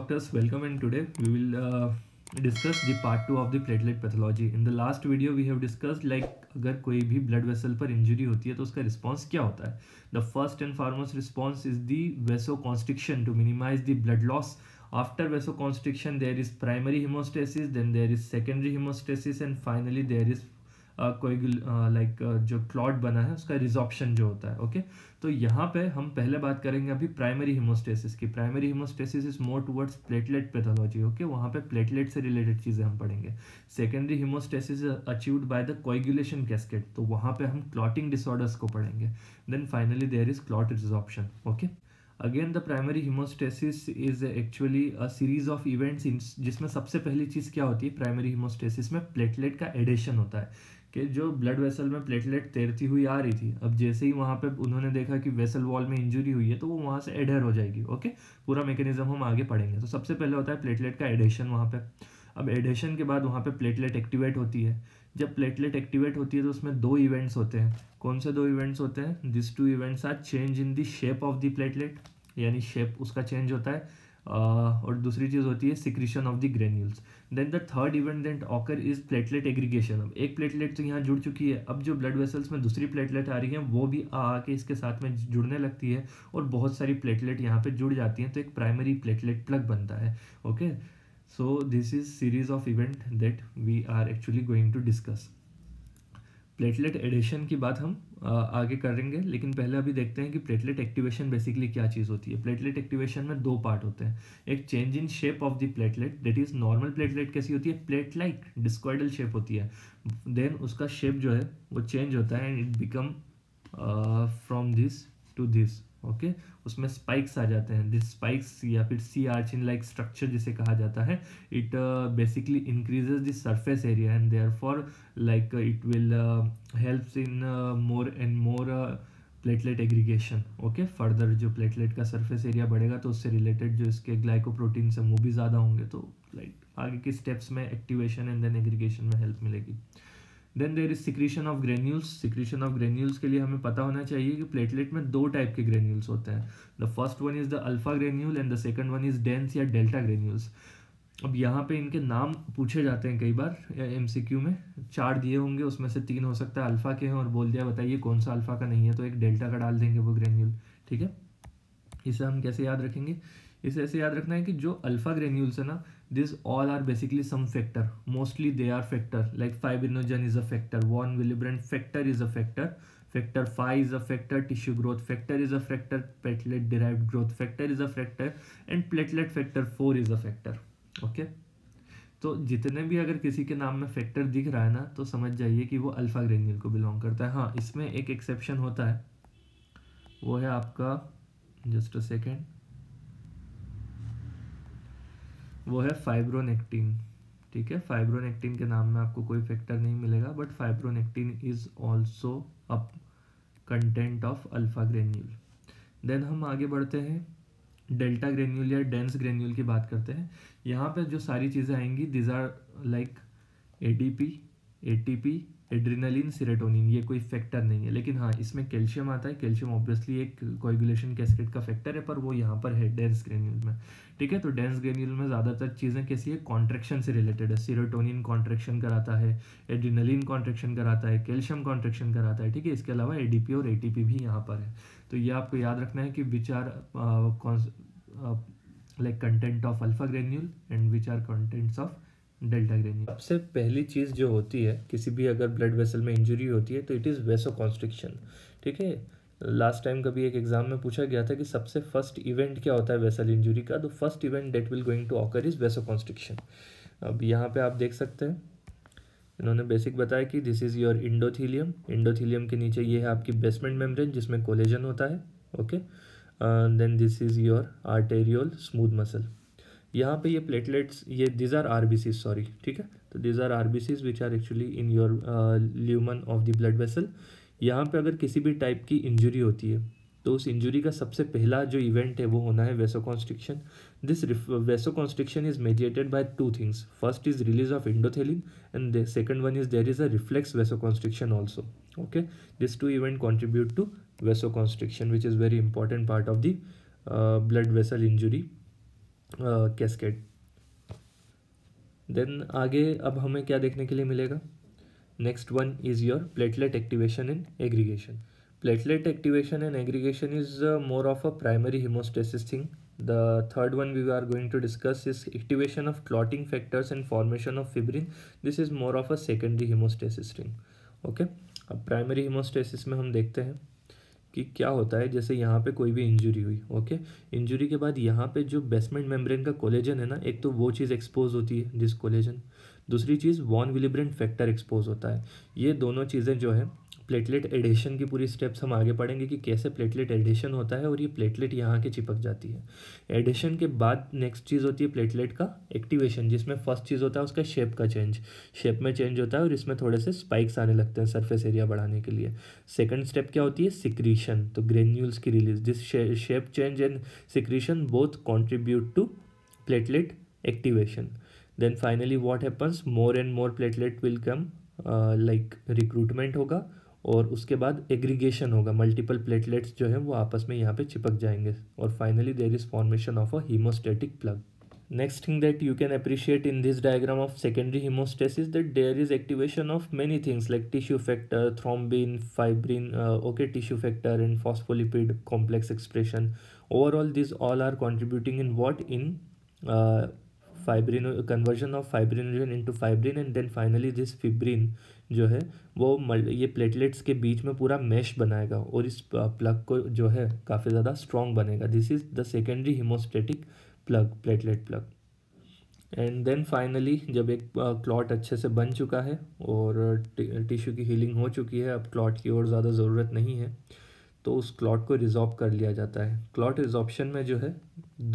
doctors welcome and today we will uh, discuss the part 2 of the platelet pathology in the last video we have discussed like agar koi bhi blood vessel par injury hoti hai to uska response kya hota hai the first and foremost response is the vasoconstriction to minimize the blood loss after vasoconstriction there is primary hemostasis then there is secondary hemostasis and finally there is कोई like जो clot बना है उसका resorption जो होता है okay तो यहाँ पे हम पहले बात करेंगे अभी प्राइमरी हिमोस्टेसिस की primary haemostasis is more towards platelet pathology okay वहाँ पे प्लेटलेट से रिलेटेड चीज़ें हम पढ़ेंगे secondary haemostasis achieved by the coagulation cascade तो वहाँ पे हम क्लॉटिंग डिसऑर्डर्स को पढ़ेंगे then finally there is clot resorption okay again the primary haemostasis is actually a series of events in जिसमें सबसे पहली चीज़ क्या होती है प्राइमरी हिमोस्टेसिस में प्लेटलेट का एडिशन होता है कि जो ब्लड वेसल में प्लेटलेट तैरती हुई आ रही थी अब जैसे ही वहाँ पे उन्होंने देखा कि वेसल वॉल में इंजरी हुई है तो वो वहाँ से एडहर हो जाएगी ओके पूरा मैकेनिज्म हम आगे पढ़ेंगे तो सबसे पहले होता है प्लेटलेट का एडेशन वहाँ पे अब एडेशन के बाद वहाँ पे प्लेटलेट एक्टिवेट होती है जब प्लेटलेट एक्टिवेट होती है तो उसमें दो इवेंट्स होते हैं कौन से दो इवेंट्स होते हैं this two events are change in the shape of the platelet यानी शेप उसका चेंज होता है Uh, और दूसरी चीज़ होती है secretion of the granules then the third event that occur is platelet aggregation अब एक प्लेटलेट तो यहाँ जुड़ चुकी है अब जो ब्लड वेसल्स में दूसरी प्लेटलेट आ रही है वो भी आ आके इसके साथ में जुड़ने लगती है और बहुत सारी प्लेटलेट यहाँ पे जुड़ जाती हैं तो एक प्राइमरी प्लेटलेट प्लग बनता है okay so this is series of event that we are actually going to discuss platelet adhesion की बात हम आगे करेंगे लेकिन पहले अभी देखते हैं कि प्लेटलेट एक्टिवेशन बेसिकली क्या चीज़ होती है प्लेटलेट एक्टिवेशन में दो पार्ट होते हैं एक change in shape of the platelet that is normal platelet कैसी होती है प्लेट लाइक डिस्कॉइडल शेप होती है देन उसका शेप जो है वो चेंज होता है and it become from this to this okay उसमें स्पाइक्स आ जाते हैं दिस स्पाइक्स या फिर सी आर्चिन लाइक स्ट्रक्चर जिसे कहा जाता है it basically increases the surface area and therefore like it will helps in more and more platelet aggregation okay further जो प्लेटलेट का सरफेस एरिया बढ़ेगा तो उससे रिलेटेड जो इसके ग्लाइकोप्रोटीन्स हैं वो भी ज़्यादा होंगे तो लाइक like, आगे के स्टेप्स में एक्टिवेशन एंड देन एग्रीगेशन में हेल्प मिलेगी then there is secretion of granules secretion of granules के लिए हमें पता होना चाहिए कि प्लेटलेट में दो टाइप के ग्रेन्यूल्स होते हैं the first one is the alpha granule and the second one is dense या डेल्टा ग्रेन्यूल्स अब यहाँ पे इनके नाम पूछे जाते हैं कई बार एम सी क्यू में चार दिए होंगे उसमें से तीन हो सकता है अल्फ़ा के हैं और बोल दिया बताइए कौन सा अल्फ़ा का नहीं है तो एक डेल्टा का डाल देंगे वो ग्रेन्यूल ठीक है इसे हम कैसे याद रखेंगे इसे ऐसे याद रखना है कि जो अल्फ़ा ग्रेन्यूल्स है ना these all are basically some factor mostly they are factor like fibrinogen is a factor von willebrand factor is a factor factor phi is a factor tissue growth factor is a factor platelet derived growth factor is a factor and platelet factor 4 is a factor okay तो जितने भी अगर किसी के नाम में factor दिख रहा है ना तो समझ जाइए कि वो अल्फा ग्रेन्यूल को बिलोंग करता है हाँ इसमें एक एक्सेप्शन होता है वो है आपका जस्ट अ सेकेंड वो है फाइब्रोनेक्टिन ठीक है फाइब्रोनेक्टिन के नाम में आपको कोई फैक्टर नहीं मिलेगा but fibronectin is also up content of alpha granule then हम आगे बढ़ते हैं डेल्टा ग्रेन्यूल या डेंस ग्रेन्यूल की बात करते हैं यहाँ पर जो सारी चीज़ें आएंगी these are like A D P A T P adrenaline serotonin ये कोई फैक्टर नहीं है लेकिन हाँ इसमें कैल्शियम आता है कैल्शियम ऑब्वियसली एक कोगुलेशन कैसेट का फैक्टर है पर वो यहाँ पर है डेंस ग्रेन्यूल में ठीक है तो डेंस ग्रेन्यूल में ज़्यादातर चीज़ें कैसी है कॉन्ट्रेक्शन से रिलेटेड है सीरोटोनिन कॉन्ट्रेक्शन कराता है एड्रीनलिन कॉन्ट्रेक्शन कराता है कैल्शियम कॉन्ट्रेक्शन कराता है ठीक है इसके अलावा ए और ए भी यहाँ पर है तो ये आपको याद रखना है कि which are like content of alpha granule and which are contents of delta grain सबसे पहली चीज़ जो होती है किसी भी अगर ब्लड वेसल में इंजरी होती है तो इट इज़ वेसो कॉन्स्ट्रिक्शन ठीक है लास्ट टाइम कभी एक एग्जाम में पूछा गया था कि सबसे फर्स्ट इवेंट क्या होता है वेसल इंजरी का तो first event that will going to occur is vasoconstriction अब यहाँ पे आप देख सकते हैं इन्होंने बेसिक बताया कि this is your endothelium endothelium के नीचे ये है आपकी बेसमेंट मेम्ब्रेन जिसमें कोलेजन होता है okay then this is your arteriole smooth muscle यहाँ पे ये प्लेटलेट्स ये दिज आर आर सॉरी ठीक है तो these are R B Cs which are actually in your lumen of the blood vessel यहाँ पे अगर किसी भी टाइप की इंजरी होती है तो उस इंजरी का सबसे पहला जो इवेंट है वो होना है vasoconstriction this vasoconstriction is mediated by two things first is release of endothelin and second one is there is a reflex vasoconstriction also okay this two event contribute to vasoconstriction which is very important part of the blood vessel injury cascade then आगे अब हमें क्या देखने के लिए मिलेगा next one is your platelet activation in aggregation platelet activation in aggregation is more of a primary haemostasis thing the third one we are going to discuss is activation of clotting factors and formation of fibrin this is more of a secondary haemostasis thing okay अब primary haemostasis में हम देखते हैं कि क्या होता है जैसे यहाँ पे कोई भी इंजरी हुई ओके इंजरी के बाद यहाँ पे जो बेसमेंट मेम्ब्रेन का कोलेजन है ना एक तो वो चीज़ एक्सपोज होती है जिस कोलेजन दूसरी चीज़ वॉन विलिब्रेंट फैक्टर एक्सपोज होता है ये दोनों चीज़ें जो है प्लेटलेट एडिशन की पूरी स्टेप्स हम आगे पढ़ेंगे कि कैसे प्लेटलेट एडिशन होता है और ये प्लेटलेट यहाँ के चिपक जाती है एडिशन के बाद नेक्स्ट चीज़ होती है प्लेटलेट का एक्टिवेशन जिसमें फर्स्ट चीज़ होता है उसका शेप का चेंज शेप में चेंज होता है और इसमें थोड़े से स्पाइक्स आने लगते हैं सर्फेस एरिया बढ़ाने के लिए सेकेंड स्टेप क्या होती है सिक्रीशन तो ग्रेन्यूल्स की release this shape change and secretion both contribute to platelet activation then finally what happens more and more platelet will come like recruitment होगा और उसके बाद एग्रीगेशन होगा मल्टीपल प्लेटलेट्स जो है वो आपस में यहाँ पे चिपक जाएंगे और finally there is formation of a haemostatic plug next thing that you can appreciate in this diagram of secondary haemostasis that there is activation of many things like tissue factor thrombin fibrin okay tissue factor and phospholipid complex expression overall this all are contributing in what in fibrin conversion of fibrin into fibrin and then finally this fibrin जो है वो ये platelets के बीच में पूरा mash बनाएगा और इस प्लग को जो है काफ़ी ज़्यादा स्ट्रॉन्ग बनेगा this is the secondary हिमोस्टेटिक plug platelet plug and then finally जब एक क्लॉट अच्छे से बन चुका है और टिश्यू की हीलिंग हो चुकी है अब क्लॉट की और ज़्यादा ज़रूरत नहीं है तो उस क्लॉट को रिजॉर्व कर लिया जाता है क्लॉट रिजॉप्शन में जो है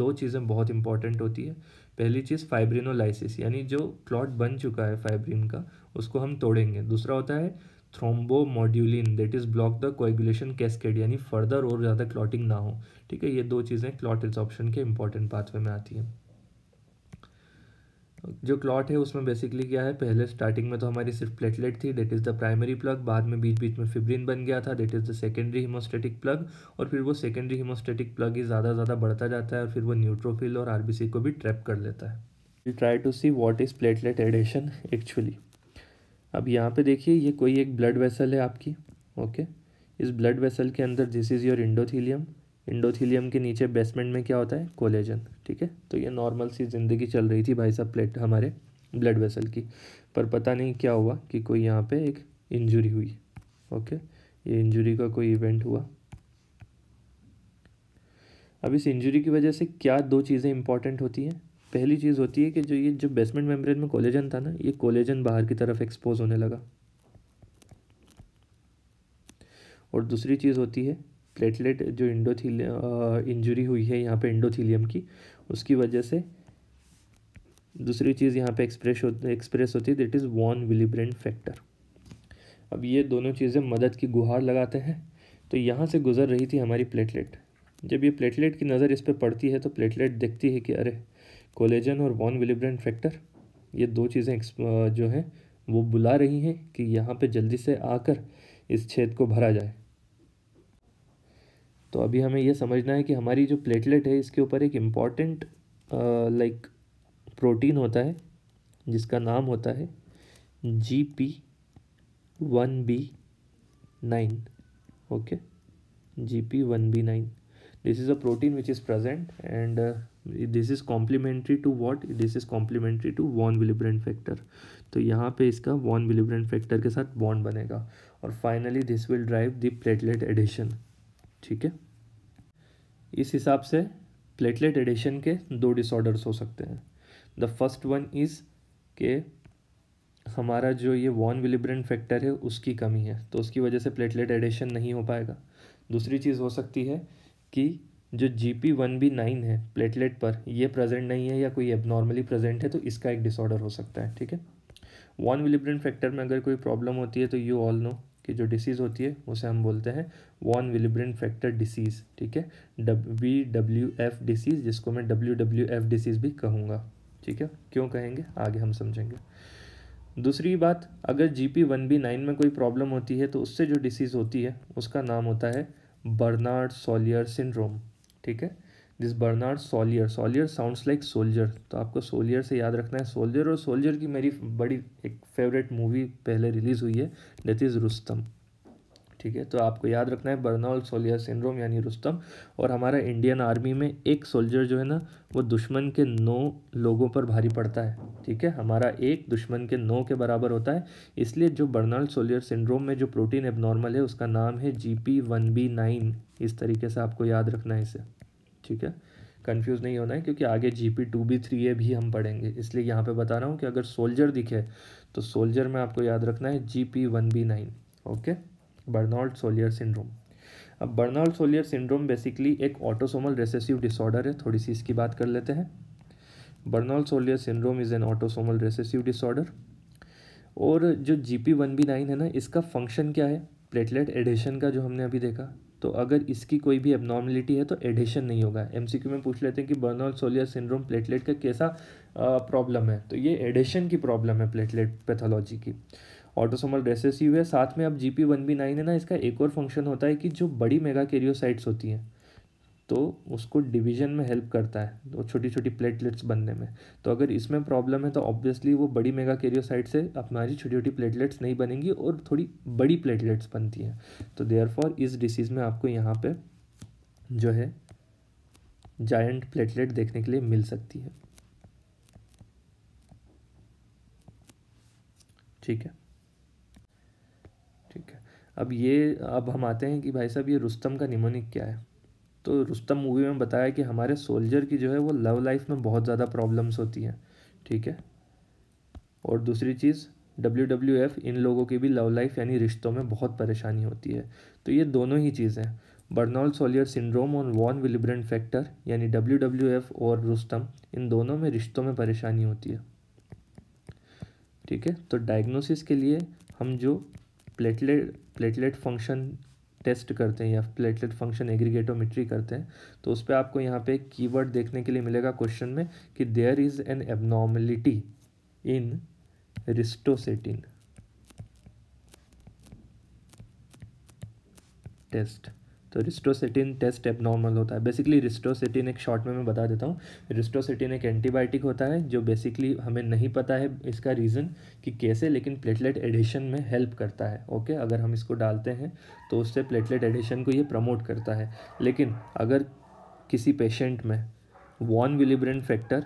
दो चीज़ें बहुत इंपॉर्टेंट होती है पहली चीज़ फाइब्रिनोलाइसिस यानी जो क्लॉट बन चुका है फाइब्रिन का उसको हम तोड़ेंगे दूसरा होता है thrombomodulin that is block the coagulation cascade यानी फर्दर और ज़्यादा क्लॉटिंग ना हो ठीक है ये दो चीज़ें क्लॉट रिजॉप्शन के इंपॉर्टेंट पाथवे में आती हैं जो क्लॉट है उसमें बेसिकली क्या है पहले स्टार्टिंग में तो हमारी सिर्फ प्लेटलेट थी that is the primary plug बाद में बीच बीच में फिब्रिन बन गया था that is the secondary हिमोस्टेटिक plug और फिर वो सेकेंडरी हिमोस्टेटिक प्लग ही ज़्यादा ज़्यादा बढ़ता जाता है और फिर वो न्यूट्रोफिल और आरबीसी को भी ट्रैप कर लेता है try to see what is platelet adhesion actually अब यहाँ पे देखिए ये कोई एक ब्लड वेसल है आपकी ओके इस ब्लड वेसल के अंदर this is your endothelium endothelium के नीचे बेसमेंट में क्या होता है कोलेजन ठीक है तो ये नॉर्मल सी ज़िंदगी चल रही थी भाई साहब प्लेट हमारे ब्लड वेसल की पर पता नहीं क्या हुआ कि कोई यहाँ पे एक इंजुरी हुई ओके ये इंजरी का कोई इवेंट हुआ अब इस इंजुरी की वजह से क्या दो चीज़ें इंपॉर्टेंट होती हैं पहली चीज़ होती है कि जो ये जो बेसमेंट मेम्ब्रेन में कोलेजन था ना ये कोलेजन बाहर की तरफ एक्सपोज होने लगा और दूसरी चीज़ होती है प्लेटलेट जो इंडोथील इंजरी हुई है यहाँ पे इंडोथीलियम की उसकी वजह से दूसरी चीज़ यहाँ पे एक्सप्रेस हो एक्सप्रेस होती है that is von Willebrand factor अब ये दोनों चीज़ें मदद की गुहार लगाते हैं तो यहाँ से गुजर रही थी हमारी प्लेटलेट जब ये प्लेटलेट की नज़र इस पर पड़ती है तो प्लेटलेट देखती है कि अरे कोलेजन और वॉन विलिब्रेंट फैक्टर ये दो चीज़ें जो हैं वो बुला रही हैं कि यहाँ पे जल्दी से आकर इस छेद को भरा जाए तो अभी हमें यह समझना है कि हमारी जो प्लेटलेट है इसके ऊपर एक इम्पॉर्टेंट लाइक प्रोटीन होता है जिसका नाम होता है G P one B nine okay G P one B nine this is a protein which is present and this is complementary to what this is complementary to von Willebrand factor तो यहाँ पे इसका von Willebrand factor के साथ bond बनेगा और finally this will drive the platelet adhesion ठीक है इस हिसाब से प्लेटलेट एडिशन के दो डिसऑर्डर्स हो सकते हैं द फर्स्ट वन इज़ के हमारा जो ये वॉन विलिब्रेंट फैक्टर है उसकी कमी है तो उसकी वजह से प्लेटलेट एडिशन नहीं हो पाएगा दूसरी चीज़ हो सकती है कि जो G P one B nine है प्लेटलेट पर यह प्रेजेंट नहीं है या कोई एबनॉर्मली प्रेजेंट है तो इसका एक डिसऑर्डर हो सकता है ठीक है वन विलिब्रेंट फैक्टर में अगर कोई प्रॉब्लम होती है तो यू ऑल नो कि जो डिसीज़ होती है उसे हम बोलते हैं वन विलिब्रेंट फैक्टर डिसीज़ ठीक है वी डब्ल्यू एफ डिसीज़ जिसको मैं डब्ल्यू डब्ल्यू एफ डिसीज़ भी कहूँगा ठीक है क्यों कहेंगे आगे हम समझेंगे दूसरी बात अगर G P one B nine में कोई प्रॉब्लम होती है तो उससे जो डिसीज़ होती है उसका नाम होता है बर्नार्ड सोलियर सिंड्रोम ठीक है this Bernard Soulier Soulier sounds like soldier तो आपको सोलियर से याद रखना है सोल्जर और सोल्जर की मेरी बड़ी एक फेवरेट मूवी पहले रिलीज़ हुई है दैट इज़ रुस्तम ठीक है तो आपको याद रखना है बर्नॉल सोलियर सिंड्रोम यानी रुस्तम और हमारा इंडियन आर्मी में एक सोल्जर जो है ना वो दुश्मन के नौ लोगों पर भारी पड़ता है ठीक है हमारा एक दुश्मन के नौ के बराबर होता है इसलिए जो बर्नॉल सोलियर सिंड्रोम में जो प्रोटीन एबनॉर्मल है उसका नाम है G P one B nine इस तरीके से आपको याद रखना है इसे ठीक है कंफ्यूज नहीं होना है क्योंकि आगे G P two B three A भी हम पढ़ेंगे इसलिए यहाँ पे बता रहा हूँ कि अगर सोल्जर दिखे तो सोल्जर में आपको याद रखना है G P one B nine okay Bernard Soulier syndrome अब बर्नॉल्ड सोलियर सिंड्रोम बेसिकली एक ऑटोसोमल रेसेसिव डिसऑर्डर है थोड़ी सी इसकी बात कर लेते हैं Bernard Soulier syndrome is an autosomal recessive disorder और जो G P one B nine है ना इसका फंक्शन क्या है प्लेटलेट एडिशन का जो हमने अभी देखा तो अगर इसकी कोई भी एबनॉर्मिलिटी है तो एडिशन नहीं होगा एमसीक्यू में पूछ लेते हैं कि बर्नॉल सोलियर सिंड्रोम प्लेटलेट का कैसा प्रॉब्लम है तो ये एडिशन की प्रॉब्लम है प्लेटलेट पैथोलॉजी की ऑटोसोमल रेसेसिव है साथ में अब G P one B nine है ना इसका एक और फंक्शन होता है कि जो बड़ी मेगा केरियोसाइट्स होती हैं तो उसको डिवीजन में हेल्प करता है वो छोटी छोटी प्लेटलेट्स बनने में तो अगर इसमें प्रॉब्लम है तो ऑब्वियसली वो बड़ी मेगा कैरियोसाइट से हमारी छोटी छोटी प्लेटलेट्स नहीं बनेंगी और थोड़ी बड़ी प्लेटलेट्स बनती हैं तो देयर इस डिसीज़ में आपको यहाँ पर जो है जायंट प्लेटलेट देखने के लिए मिल सकती है ठीक है ठीक है अब ये अब हम आते हैं कि भाई साहब ये रुस्तम का निमोनिक क्या है तो रुस्तम मूवी में बताया कि हमारे सोल्जर की जो है वो लव लाइफ में बहुत ज़्यादा प्रॉब्लम्स होती हैं ठीक है और दूसरी चीज़ डब्ल्यू डब्ल्यू एफ़ इन लोगों की भी लव लाइफ यानी रिश्तों में बहुत परेशानी होती है तो ये दोनों ही चीज़ें बर्नॉल सोलियर सिंड्रोम और वॉन विलिब्रेंट फैक्टर यानी डब्ल्यू डब्ल्यू एफ़ और रुस्तम इन दोनों में रिश्तों में परेशानी होती है ठीक है तो डायग्नोसिस के लिए हम जो प्लेटलेट प्लेटलेट फंक्शन टेस्ट करते हैं या प्लेटलेट फंक्शन एग्रीगेटोमेट्री करते हैं तो उस पर आपको यहाँ पे कीवर्ड देखने के लिए मिलेगा क्वेश्चन में कि there is an abnormality in ristocetin test तो रिस्टोसिटिन टेस्ट एबनॉर्मल होता है बेसिकली रिस्टोसिटिन एक शॉर्ट में मैं बता देता हूँ रिस्टोसिटिन एक एंटीबायोटिक होता है जो बेसिकली हमें नहीं पता है इसका रीज़न कि कैसे लेकिन प्लेटलेट एडिशन में हेल्प करता है ओके अगर हम इसको डालते हैं तो उससे प्लेटलेट एडिशन को ये प्रमोट करता है लेकिन अगर किसी पेशेंट में वॉन विलिब्रेन फैक्टर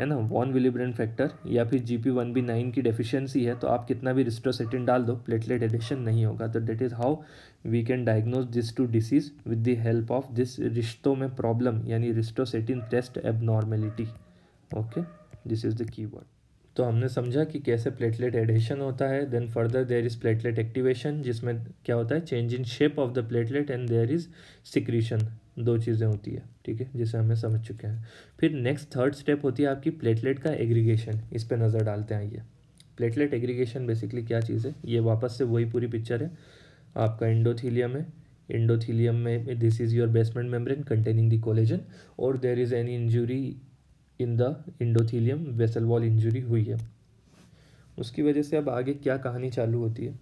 है ना वॉन विलिब्रेन फैक्टर या फिर G P one B nine की डेफिशिएंसी है तो आप कितना भी रिस्ट्रोसेटिन डाल दो प्लेटलेट एडिशन नहीं होगा तो that is how we can diagnose this two disease with the help of this रिश्तों में प्रॉब्लम यानी ristocetin test abnormality okay this is the key word तो हमने समझा कि कैसे प्लेटलेट एडिशन होता है then further there is platelet activation जिसमें क्या होता है change in shape of the platelet and there is secretion दो चीज़ें होती है ठीक है जिसे हमें समझ चुके हैं फिर नेक्स्ट थर्ड स्टेप होती है आपकी प्लेटलेट का एग्रीगेशन इस पर नज़र डालते हैं ये प्लेटलेट एग्रीगेशन बेसिकली क्या चीज़ है ये वापस से वही पूरी पिक्चर है आपका इंडोथीलियम है इंडोथीलियम में this is your basement membrane containing the collagen और there is any injury in the endothelium vessel wall injury हुई है उसकी वजह से अब आगे क्या कहानी चालू होती है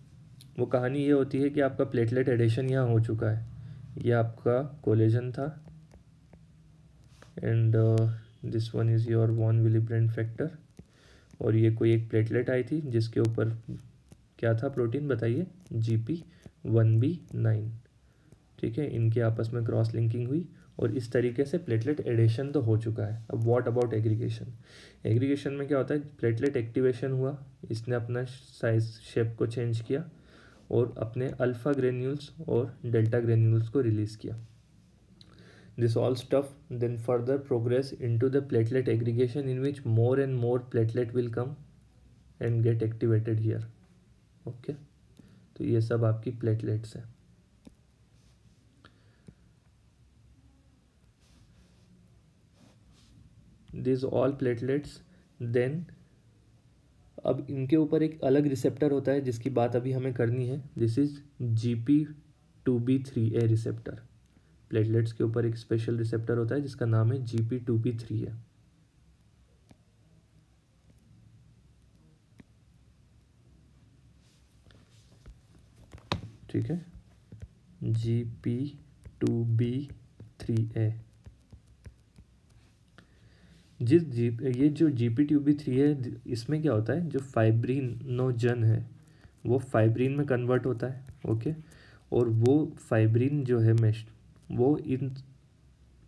वो कहानी ये होती है कि आपका प्लेटलेट एडिशन यहाँ हो चुका है ये आपका कोलेजन था and this one is your von Willebrand factor और ये कोई एक प्लेटलेट आई थी जिसके ऊपर क्या था प्रोटीन बताइए G P one B nine ठीक है इनके आपस में क्रॉस लिंकिंग हुई और इस तरीके से प्लेटलेट एडिशन तो हो चुका है अब व्हाट अबाउट एग्रीगेशन एग्रीगेशन में क्या होता है प्लेटलेट एक्टिवेशन हुआ इसने अपना साइज शेप को चेंज किया और अपने अल्फा ग्रेन्यूल्स और डेल्टा ग्रेन्यूल्स को रिलीज़ किया this all stuff then further progress into the platelet aggregation in which more and more platelet will come and get activated here okay तो ये सब आपकी प्लेटलेट्स हैं दिस ऑल प्लेटलेट्स देन अब इनके ऊपर एक अलग रिसेप्टर होता है जिसकी बात अभी हमें करनी है this is G P two B three A receptor platelets के ऊपर एक स्पेशल रिसेप्टर होता है जिसका नाम है G P two B three A ठीक है G P two B three A जिस जी ये जो जी पी बी थ्री है इसमें क्या होता है जो फाइब्रीन जन है वो फाइब्रीन में कन्वर्ट होता है ओके और वो फाइब्रीन जो है मेस्ट वो इन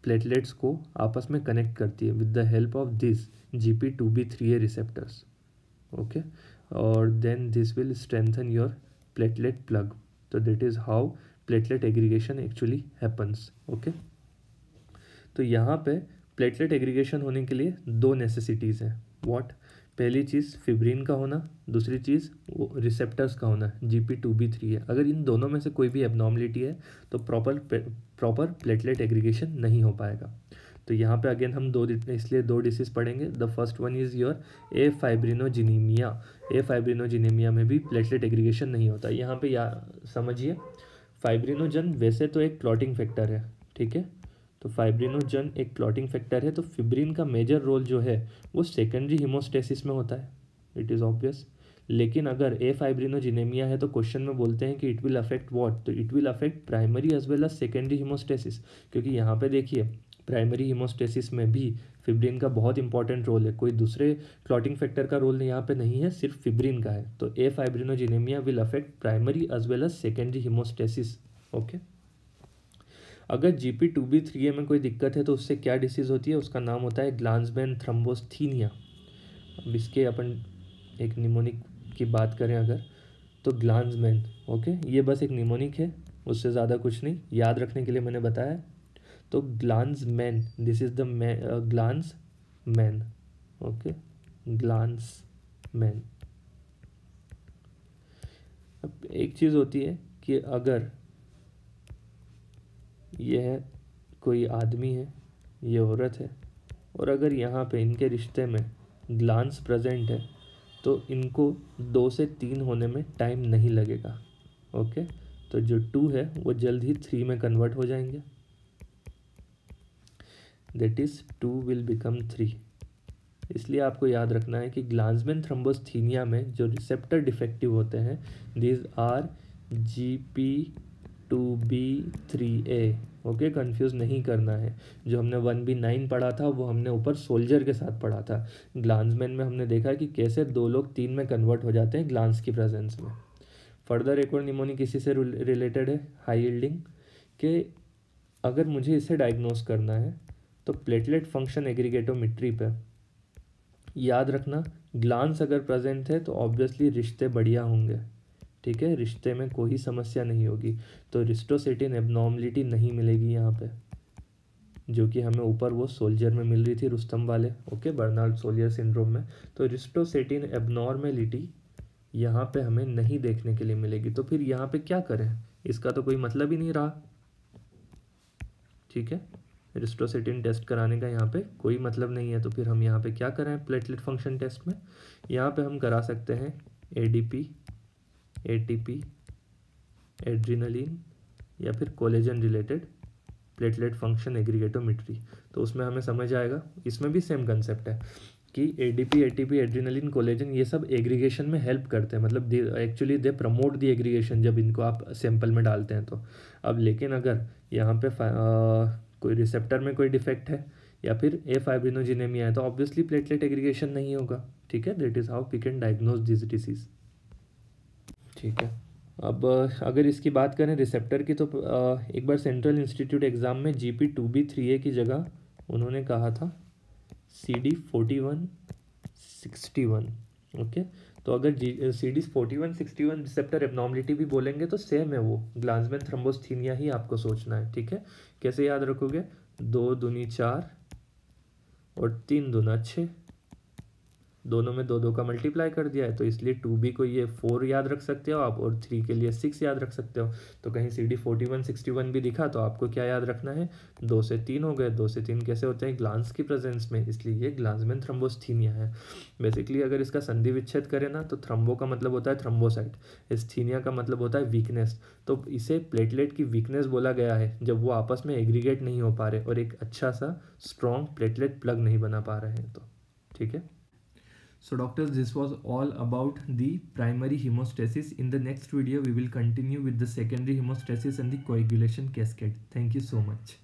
प्लेटलेट्स को आपस में कनेक्ट करती है with the help of this G P two B three A receptors okay और then this will strengthen your platelet plug तो that is how platelet aggregation actually happens okay तो यहाँ पर प्लेटलेट एग्रीगेशन होने के लिए दो नेसेसिटीज़ हैं वॉट पहली चीज़ फिब्रीन का होना दूसरी चीज़ वो रिसेप्टर्स का होना G P two B three है अगर इन दोनों में से कोई भी एबनॉर्मलिटी है तो प्रॉपर प्रॉपर प्लेटलेट एग्रीगेशन नहीं हो पाएगा तो यहाँ पे अगेन हम दो इसलिए दो डिसीज़ पढ़ेंगे the first one is your afibrinogenemia afibrinogenemia में भी प्लेटलेट एग्रीगेशन नहीं होता यहाँ पर या समझिए फाइब्रिनोजन वैसे तो एक क्लॉटिंग फैक्टर है ठीक है तो फाइब्रिनोजन एक क्लॉटिंग फैक्टर है तो फिब्रिन का मेजर रोल जो है वो सेकेंडरी हिमोस्टेसिस में होता है इट इज़ ऑब्वियस लेकिन अगर ए फाइब्रिनोजिनेमिया है तो क्वेश्चन में बोलते हैं कि इट विल अफेक्ट वॉट तो it will affect primary as well as secondary hemostasis क्योंकि यहाँ पे देखिए प्राइमरी हिमोस्टेसिस में भी फिब्रिन का बहुत इंपॉर्टेंट रोल है कोई दूसरे क्लॉटिंग फैक्टर का रोल यहाँ पे नहीं है सिर्फ फिब्रिन का है तो afibrinogenemia will affect primary as well as secondary hemostasis okay अगर G P two B three A में कोई दिक्कत है तो उससे क्या डिसीज़ होती है उसका नाम होता है ग्लांसबैन थ्रम्बोस्थीनिया अब इसके अपन एक निमोनिक की बात करें अगर तो ग्लांसमैन ओके ये बस एक निमोनिक है उससे ज़्यादा कुछ नहीं याद रखने के लिए मैंने बताया तो Glanzmann this is the Glanzmann okay Glanzmann अब एक चीज़ होती है कि अगर यह कोई आदमी है ये औरत है और अगर यहाँ पे इनके रिश्ते में ग्लांस प्रेजेंट है तो इनको दो से तीन होने में टाइम नहीं लगेगा ओके तो जो टू है वो जल्द ही थ्री में कन्वर्ट हो जाएंगे that is two will become three इसलिए आपको याद रखना है कि ग्लांसमैन थ्रम्बोस्थीनिया में जो रिसेप्टर डिफेक्टिव होते हैं these are G P two B three A okay confuse नहीं करना है जो हमने वन बी नाइन पढ़ा था वो हमने ऊपर सोल्जर के साथ पढ़ा था ग्लांसमैन में हमने देखा कि कैसे दो लोग तीन में कन्वर्ट हो जाते हैं ग्लांस की प्रेजेंस में फर्दर एक और निमोनिक इसी से रिलेटेड है हाई यील्डिंग के अगर मुझे इसे डायग्नोस करना है तो प्लेटलेट फंक्शन एग्रीगेटोमिट्री पर याद रखना ग्लांस अगर प्रेजेंट है तो ऑब्वियसली रिश्ते बढ़िया होंगे ठीक है रिश्ते में कोई समस्या नहीं होगी तो रिस्टोसेटिन एबनॉर्मलिटी नहीं मिलेगी यहाँ पे जो कि हमें ऊपर वो सोल्जर में मिल रही थी रुस्तम वाले ओके बर्नाल्ड सोल्जर सिंड्रोम में तो रिस्टोसेटिन एबनॉर्मेलिटी यहाँ पे हमें नहीं देखने के लिए मिलेगी तो फिर यहाँ पे क्या करें इसका तो कोई मतलब ही नहीं रहा ठीक है रिस्टोसेटिन टेस्ट कराने का यहाँ पे कोई मतलब नहीं है तो फिर हम यहाँ पे क्या करें प्लेटलेट फंक्शन टेस्ट में यहाँ पे हम करा सकते हैं A D P ATP adrenaline या फिर collagen related platelet function aggregometry तो उसमें हमें समझ आएगा इसमें भी सेम कंसेप्ट है कि एडीपी एटीपी एड्रीनलिन कोलेजन ये सब एग्रीगेशन में हेल्प करते हैं मतलब actually they promote the aggregation जब इनको आप सैंपल में डालते हैं तो अब लेकिन अगर यहाँ पे आ, कोई रिसेप्टर में कोई डिफेक्ट है या फिर ए फाइब्रिनोजिनेमिया है तो ऑब्वियसली प्लेटलेट एग्रीगेशन नहीं होगा ठीक है that is how we can diagnose this disease ठीक है अब अगर इसकी बात करें रिसेप्टर की तो एक बार सेंट्रल इंस्टीट्यूट एग्ज़ाम में G P two B three A की जगह उन्होंने कहा था C D forty one sixty one okay तो अगर G C D forty one sixty one receptor abnormality भी बोलेंगे तो सेम है वो ग्लांसमैन थ्रम्बोस्थीनिया ही आपको सोचना है ठीक है कैसे याद रखोगे दो दुनी चार और तीन दुना छः दोनों में दो दो का मल्टीप्लाई कर दिया है तो इसलिए टू बी को ये फोर याद रख सकते हो आप और थ्री के लिए सिक्स याद रख सकते हो तो कहीं C D forty one sixty one भी दिखा तो आपको क्या याद रखना है दो से तीन हो गए दो से तीन कैसे होते हैं ग्लांस की प्रेजेंस में इसलिए ये ग्लांस में थ्रम्बोस्थीनिया है बेसिकली अगर इसका संधि विच्छेद करें ना तो थ्रम्बो का मतलब होता है थ्रम्बोसाइट स्थीनिया का मतलब होता है वीकनेस तो इसे प्लेटलेट की वीकनेस बोला गया है जब वो आपस में एग्रीगेट नहीं हो पा रहे और एक अच्छा सा स्ट्रॉन्ग प्लेटलेट प्लग नहीं बना पा रहे हैं तो ठीक है So doctors, this was all about the primary hemostasis. In the next video, we will continue with the secondary hemostasis and the coagulation cascade. Thank you so much.